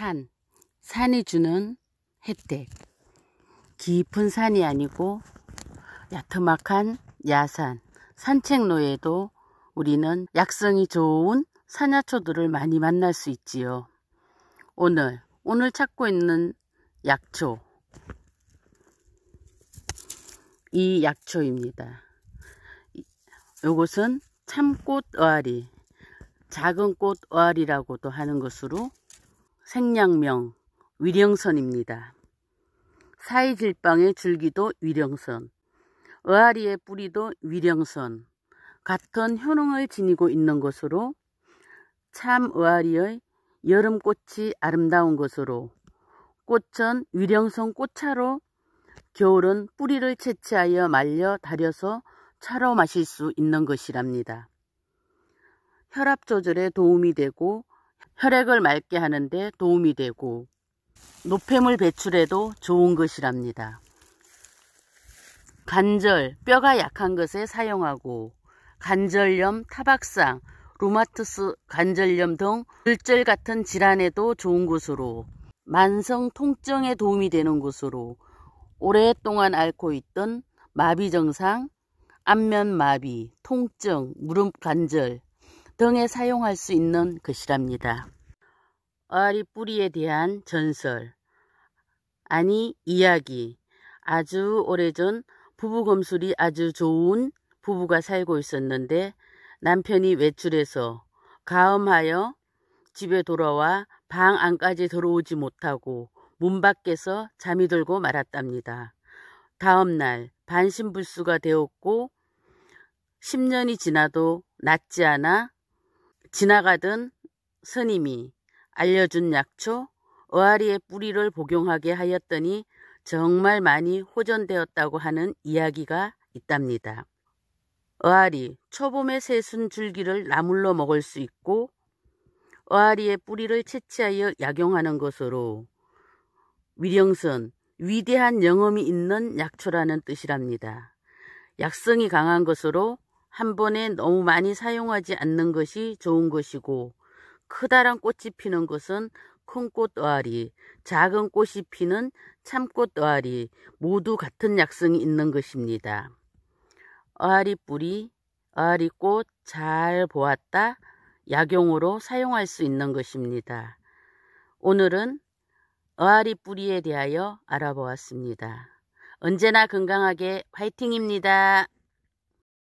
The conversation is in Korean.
산, 산이 주는 혜택. 깊은 산이 아니고 야트막한 야산, 산책로에도 우리는 약성이 좋은 산야초들을 많이 만날 수 있지요. 오늘, 오늘 찾고 있는 약초. 이 약초입니다. 요것은 참꽃 어아리, 작은 꽃 어아리라고도 하는 것으로 생량명 위령선입니다. 사이질방의 줄기도 위령선, 어아리의 뿌리도 위령선, 같은 효능을 지니고 있는 것으로 참 어아리의 여름꽃이 아름다운 것으로 꽃은 위령선 꽃차로 겨울은 뿌리를 채취하여 말려 달여서 차로 마실 수 있는 것이랍니다. 혈압 조절에 도움이 되고 혈액을 맑게 하는데 도움이 되고 노폐물 배출에도 좋은 것이랍니다. 관절, 뼈가 약한 것에 사용하고 관절염, 타박상, 루마티스 관절염 등 골절 같은 질환에도 좋은 것으로 만성 통증에 도움이 되는 것으로 오랫동안 앓고 있던 마비 증상, 안면 마비, 통증, 무릎 관절 등에 사용할 수 있는 것이랍니다. 어아리 뿌리에 대한 전설 아니 이야기 아주 오래전 부부검술이 아주 좋은 부부가 살고 있었는데 남편이 외출해서 가음하여 집에 돌아와 방 안까지 들어오지 못하고 문 밖에서 잠이 들고 말았답니다. 다음날 반신불수가 되었고 10년이 지나도 낫지 않아 지나가던 스님이 알려준 약초 어아리의 뿌리를 복용하게 하였더니 정말 많이 호전되었다고 하는 이야기가 있답니다. 어아리, 초봄의 새순 줄기를 나물로 먹을 수 있고 어아리의 뿌리를 채취하여 약용하는 것으로 위령선, 위대한 영험이 있는 약초라는 뜻이랍니다. 약성이 강한 것으로 한 번에 너무 많이 사용하지 않는 것이 좋은 것이고 크다란 꽃이 피는 것은 큰 꽃도아리, 작은 꽃이 피는 참꽃도아리 모두 같은 약성이 있는 것입니다. 어아리 뿌리, 어아리 꽃 잘 보았다 약용으로 사용할 수 있는 것입니다. 오늘은 어아리 뿌리에 대하여 알아보았습니다. 언제나 건강하게 화이팅입니다.